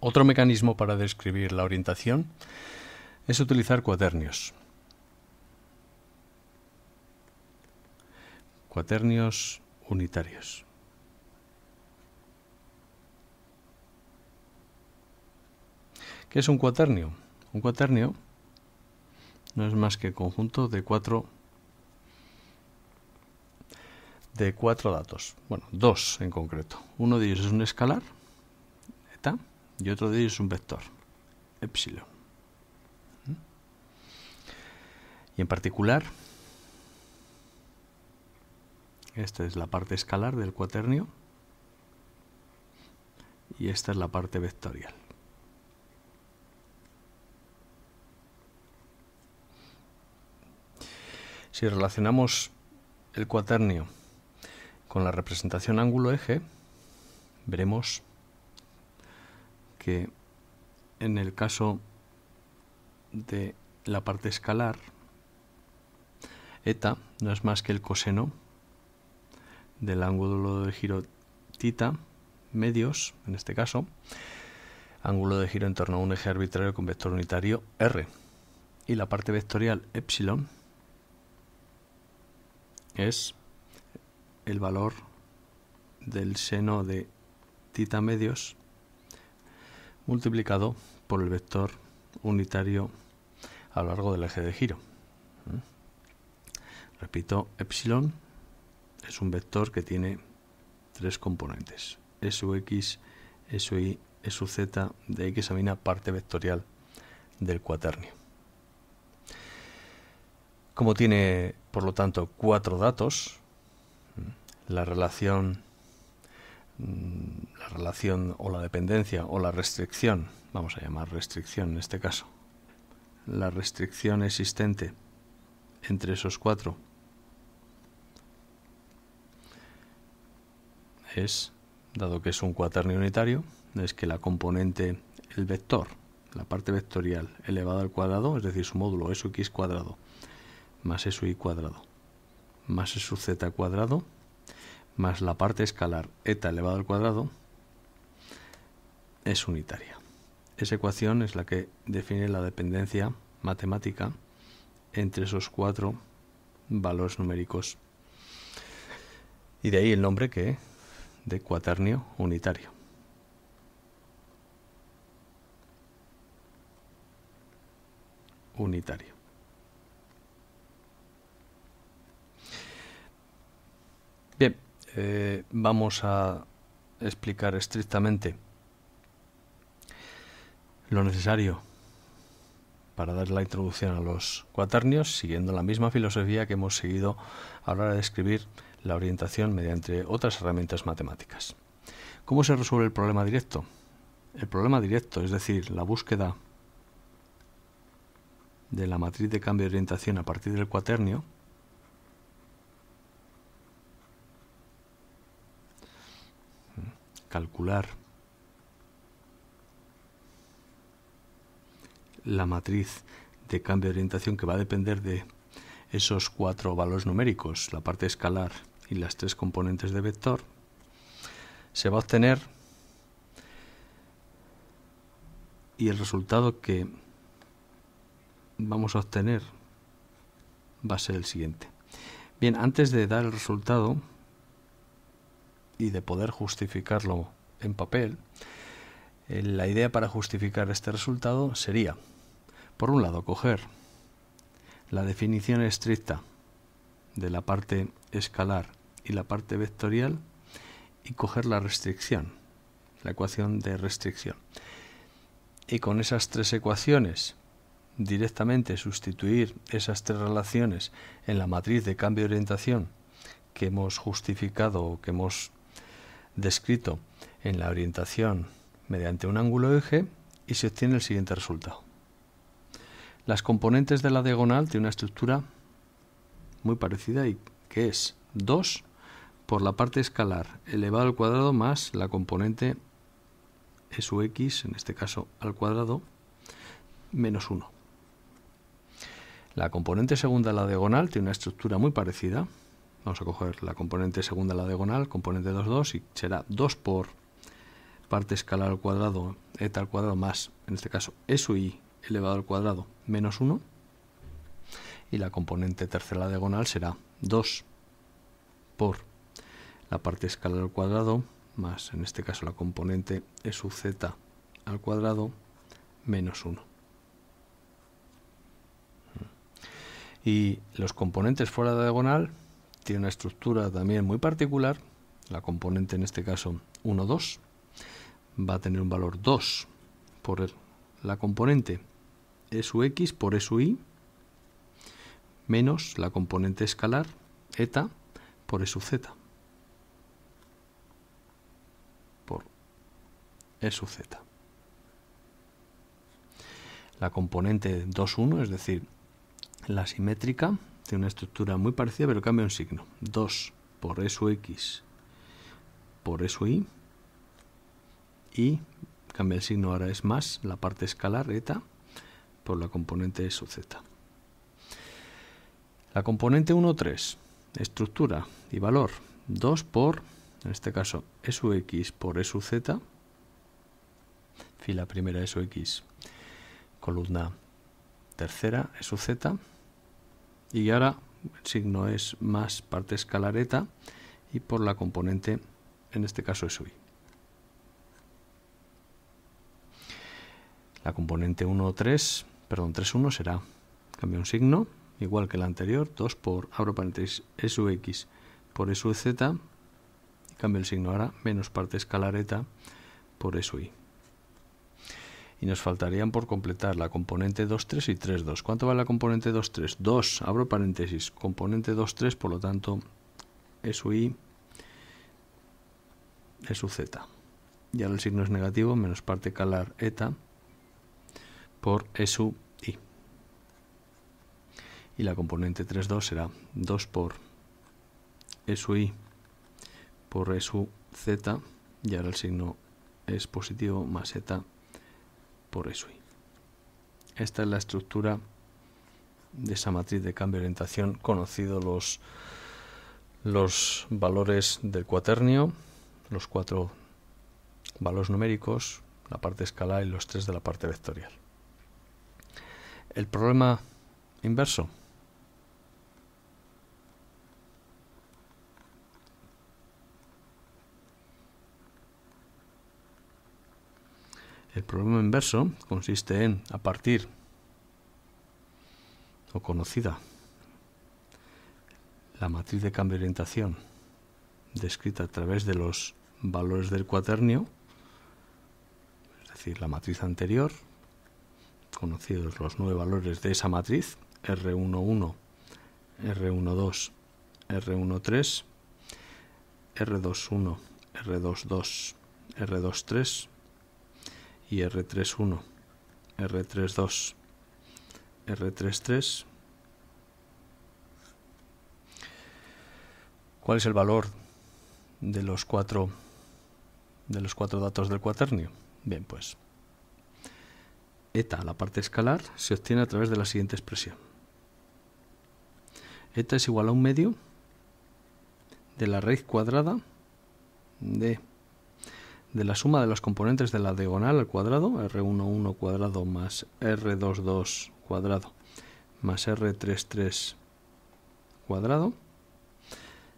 Otro mecanismo para describir la orientación es utilizar cuaternios. Cuaternios unitarios. ¿Qué es un cuaternio? Un cuaternio no es más que conjunto de cuatro de cuatro datos. Bueno, dos en concreto. Uno de ellos es un escalar, eta, y otro de ellos es un vector, epsilon. Y en particular, esta es la parte escalar del cuaternio y esta es la parte vectorial. Si relacionamos el cuaternio con la representación ángulo eje, veremos que en el caso de la parte escalar, eta no es más que el coseno del ángulo de giro tita, medios, en este caso, ángulo de giro en torno a un eje arbitrario con vector unitario R. Y la parte vectorial epsilon es el valor del seno de tita medios multiplicado por el vector unitario a lo largo del eje de giro. ¿eh? Repito, epsilon es un vector que tiene tres componentes, SUX, su z. de X a parte vectorial del cuaternio. Como tiene, por lo tanto, cuatro datos, ¿eh? la relación la relación o la dependencia o la restricción, vamos a llamar restricción en este caso, la restricción existente entre esos cuatro es, dado que es un cuaterno unitario, es que la componente, el vector, la parte vectorial elevada al cuadrado, es decir, su módulo es su x cuadrado, más es y cuadrado, más su z cuadrado, más la parte escalar eta elevado al cuadrado es unitaria. Esa ecuación es la que define la dependencia matemática entre esos cuatro valores numéricos. Y de ahí el nombre que de cuaternio unitario. Unitario. Eh, vamos a explicar estrictamente lo necesario para dar la introducción a los cuaternios, siguiendo la misma filosofía que hemos seguido a la hora de escribir la orientación mediante otras herramientas matemáticas. ¿Cómo se resuelve el problema directo? El problema directo, es decir, la búsqueda de la matriz de cambio de orientación a partir del cuaternio, calcular la matriz de cambio de orientación que va a depender de esos cuatro valores numéricos, la parte escalar y las tres componentes de vector, se va a obtener y el resultado que vamos a obtener va a ser el siguiente. Bien, antes de dar el resultado, y de poder justificarlo en papel, eh, la idea para justificar este resultado sería, por un lado, coger la definición estricta de la parte escalar y la parte vectorial y coger la restricción, la ecuación de restricción. Y con esas tres ecuaciones directamente sustituir esas tres relaciones en la matriz de cambio de orientación que hemos justificado o que hemos descrito en la orientación mediante un ángulo eje y se obtiene el siguiente resultado. Las componentes de la diagonal tienen una estructura muy parecida y que es 2 por la parte escalar elevado al cuadrado más la componente sux, en este caso al cuadrado, menos 1. La componente segunda de la diagonal tiene una estructura muy parecida, Vamos a coger la componente segunda, la diagonal, componente 2, 2, y será 2 por parte escalar al cuadrado, eta al cuadrado más, en este caso, eso y elevado al cuadrado menos 1. Y la componente tercera, la diagonal, será 2 por la parte escalar al cuadrado más, en este caso, la componente e SU z al cuadrado menos 1. Y los componentes fuera de la diagonal tiene una estructura también muy particular, la componente en este caso 1, 2, va a tener un valor 2 por la componente x por y menos la componente escalar eta por Z Por z. La componente 2, 1, es decir, la simétrica, tiene una estructura muy parecida, pero cambia un signo. 2 por eso x por eso y. Y cambia el signo, ahora es más la parte escalar eta por la componente su z. La componente 1, 3, estructura y valor 2 por, en este caso, su x por su z, fila primera su x, columna tercera su z, y ahora el signo es más parte escalareta y por la componente, en este caso es UI. La componente 1, 3, perdón, 3, 1 será, cambio un signo, igual que el anterior, 2 por, abro paréntesis, SUX por SUZ, z cambio el signo ahora, menos parte escalareta por por SUI y nos faltarían por completar la componente 2, 3 y 2. ¿Cuánto vale la componente 2, 3? 2, abro paréntesis, componente 2, 3, por lo tanto, SU I es Z. Y ahora el signo es negativo, menos parte calar eta por SU I. Y la componente 3, 2 será 2 por SU I por SU Z, y ahora el signo es positivo más ETA por eso. Esta es la estructura de esa matriz de cambio de orientación, conocido los, los valores del cuaternio, los cuatro valores numéricos, la parte escalar y los tres de la parte vectorial. El problema inverso El problema inverso consiste en, a partir o conocida, la matriz de cambio de orientación descrita a través de los valores del cuaternio, es decir, la matriz anterior, conocidos los nueve valores de esa matriz, R11, R12, R13, R21, R22, R23, y R31, R32, R33. ¿Cuál es el valor de los cuatro de los cuatro datos del cuaternio? Bien, pues eta, la parte escalar, se obtiene a través de la siguiente expresión. Eta es igual a un medio de la raíz cuadrada de de la suma de los componentes de la diagonal al cuadrado, R11 cuadrado más R22 cuadrado más R33 cuadrado,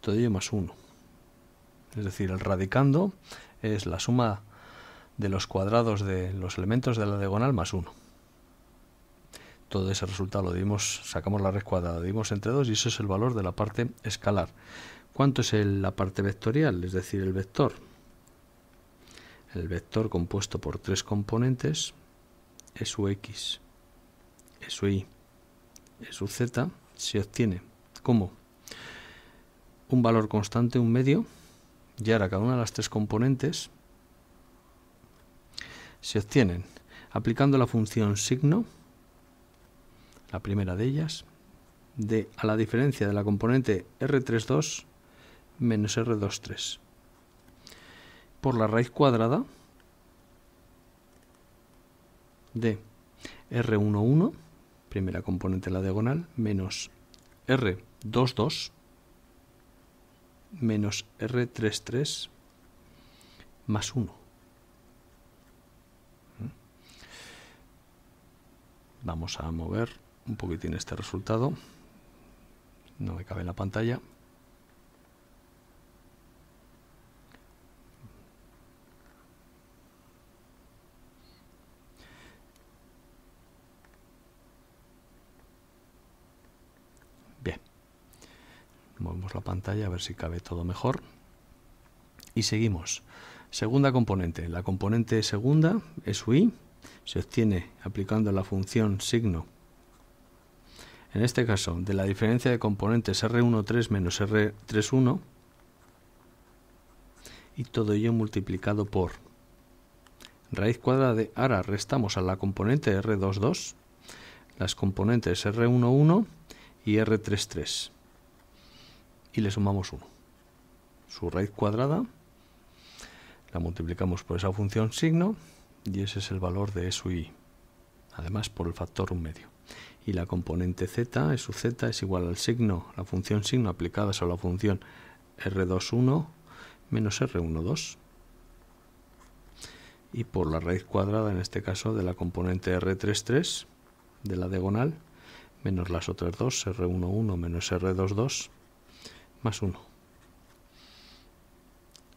todo ello más 1. Es decir, el radicando es la suma de los cuadrados de los elementos de la diagonal más 1. Todo ese resultado lo dimos, sacamos la raíz cuadrada, dimos entre 2 y eso es el valor de la parte escalar. ¿Cuánto es la parte vectorial? Es decir, el vector el vector compuesto por tres componentes, SUX, sui, SUZ, se obtiene como un valor constante, un medio, y ahora cada una de las tres componentes se obtienen aplicando la función signo, la primera de ellas, de, a la diferencia de la componente R32 menos R23 por la raíz cuadrada de R11, primera componente de la diagonal, menos R22 menos R33 más 1. Vamos a mover un poquitín este resultado. No me cabe en la pantalla. movemos la pantalla a ver si cabe todo mejor. Y seguimos. Segunda componente. La componente segunda es UI. Se obtiene aplicando la función signo. En este caso, de la diferencia de componentes R13 menos R31. Y todo ello multiplicado por raíz cuadrada de... Ahora restamos a la componente R22 las componentes R11 y R33 y le sumamos 1. Su raíz cuadrada la multiplicamos por esa función signo y ese es el valor de su i. Además por el factor 1 medio. Y la componente z, su z es igual al signo, la función signo aplicada a la función r21 menos r12. Y por la raíz cuadrada, en este caso, de la componente r33 de la diagonal, menos las otras dos, r11 menos r22 más 1.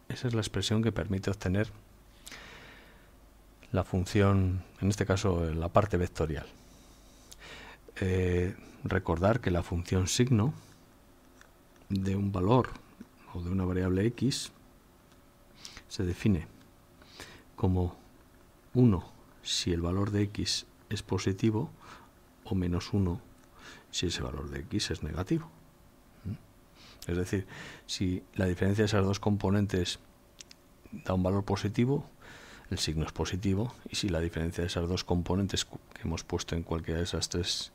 Esa es la expresión que permite obtener la función, en este caso la parte vectorial. Eh, recordar que la función signo de un valor o de una variable x se define como 1 si el valor de x es positivo o menos 1 si ese valor de x es negativo. Es decir, si la diferencia de esas dos componentes da un valor positivo, el signo es positivo, y si la diferencia de esas dos componentes que hemos puesto en cualquiera de esas tres,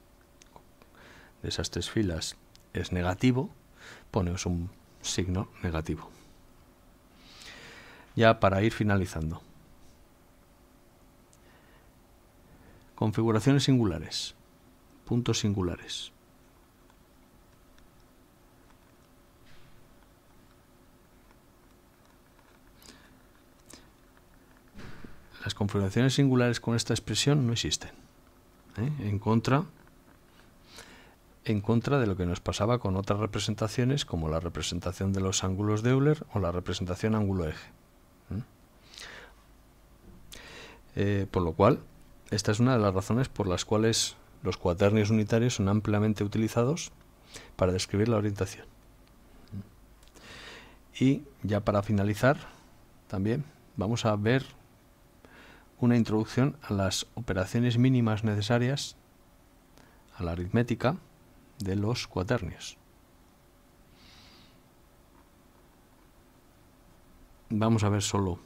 de esas tres filas es negativo, ponemos un signo negativo. Ya para ir finalizando. Configuraciones singulares. Puntos singulares. Las configuraciones singulares con esta expresión no existen. ¿eh? En, contra, en contra de lo que nos pasaba con otras representaciones como la representación de los ángulos de Euler o la representación ángulo-eje. ¿eh? Eh, por lo cual, esta es una de las razones por las cuales los cuaternios unitarios son ampliamente utilizados para describir la orientación. Y ya para finalizar, también vamos a ver una introducción a las operaciones mínimas necesarias a la aritmética de los cuaternios. Vamos a ver solo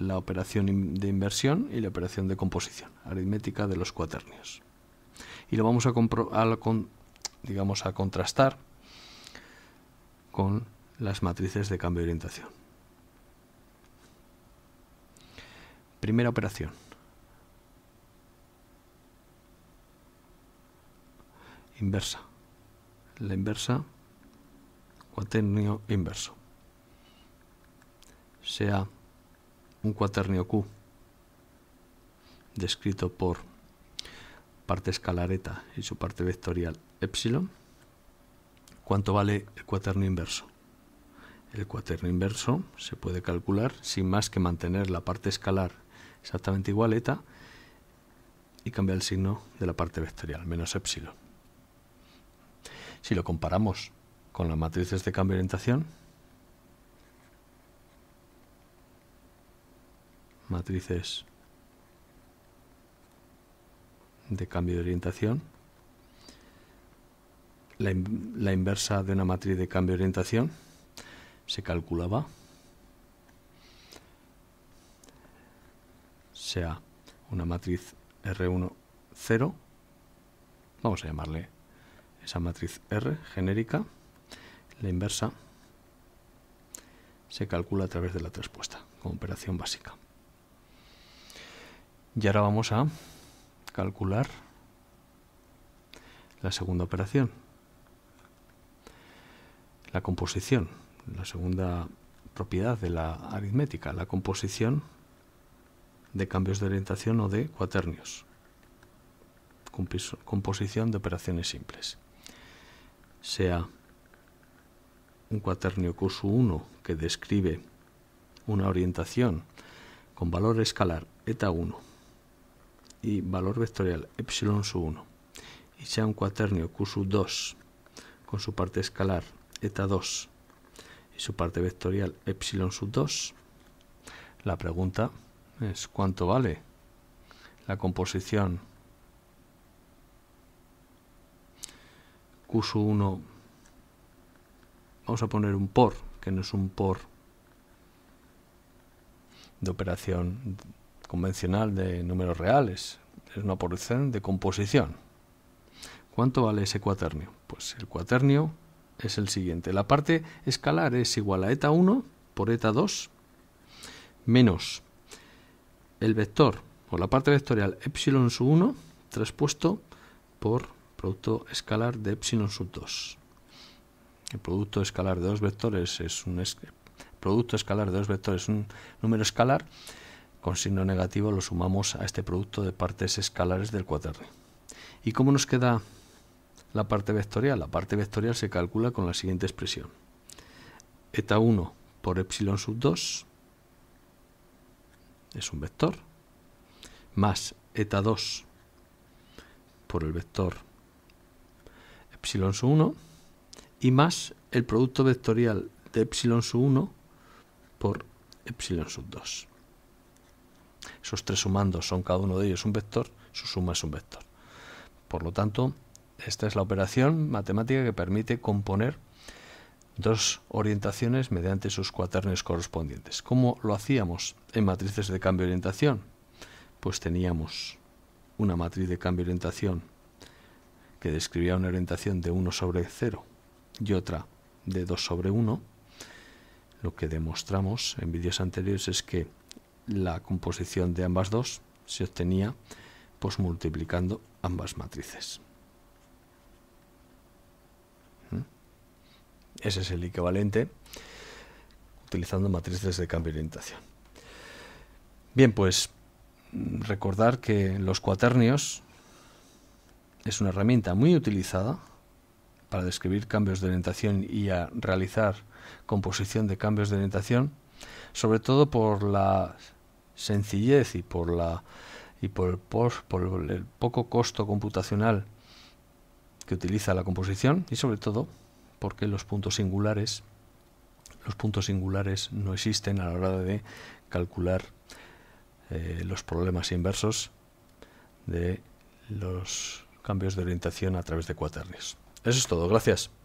la operación de inversión y la operación de composición, aritmética de los cuaternios. Y lo vamos a, digamos, a contrastar con las matrices de cambio de orientación. Primera operación. Inversa. La inversa cuaternio inverso. Sea un cuaternio Q descrito por parte escalareta y su parte vectorial epsilon. ¿Cuánto vale el cuaternio inverso? El cuaternio inverso se puede calcular sin más que mantener la parte escalar exactamente igual, eta, y cambia el signo de la parte vectorial, menos epsilon. Si lo comparamos con las matrices de cambio de orientación, matrices de cambio de orientación, la inversa de una matriz de cambio de orientación se calculaba sea una matriz R1, 0, vamos a llamarle esa matriz R genérica, la inversa se calcula a través de la transpuesta, como operación básica. Y ahora vamos a calcular la segunda operación, la composición, la segunda propiedad de la aritmética, la composición de cambios de orientación o de cuaternios. Composición de operaciones simples. Sea un cuaternio Q1 que describe una orientación con valor escalar eta 1 y valor vectorial epsilon sub 1 y sea un cuaternio Q2 con su parte escalar eta 2 y su parte vectorial epsilon sub 2, la pregunta es cuánto vale la composición q 1 vamos a poner un por que no es un por de operación convencional de números reales es una porción de composición ¿cuánto vale ese cuaternio? pues el cuaternio es el siguiente la parte escalar es igual a eta 1 por eta 2 menos el vector o la parte vectorial epsilon sub 1 traspuesto por producto escalar de epsilon sub 2. El producto escalar de dos vectores es un producto escalar de dos vectores un número escalar con signo negativo lo sumamos a este producto de partes escalares del cuadrado. ¿Y cómo nos queda la parte vectorial? La parte vectorial se calcula con la siguiente expresión. Eta 1 por epsilon sub 2 es un vector, más eta 2 por el vector epsilon sub 1 y más el producto vectorial de epsilon sub 1 por epsilon sub 2. Esos tres sumandos son cada uno de ellos un vector, su suma es un vector. Por lo tanto, esta es la operación matemática que permite componer dos orientaciones mediante sus cuaternes correspondientes. ¿Cómo lo hacíamos en matrices de cambio de orientación? Pues teníamos una matriz de cambio de orientación que describía una orientación de 1 sobre 0 y otra de 2 sobre 1. Lo que demostramos en vídeos anteriores es que la composición de ambas dos se obtenía pues multiplicando ambas matrices. Ese es el equivalente utilizando matrices de cambio de orientación. Bien, pues recordar que los cuaternios es una herramienta muy utilizada para describir cambios de orientación y a realizar composición de cambios de orientación, sobre todo por la sencillez y por la y por el poco costo computacional que utiliza la composición y sobre todo porque los puntos singulares, los puntos singulares no existen a la hora de calcular eh, los problemas inversos de los cambios de orientación a través de cuaternios. Eso es todo, gracias.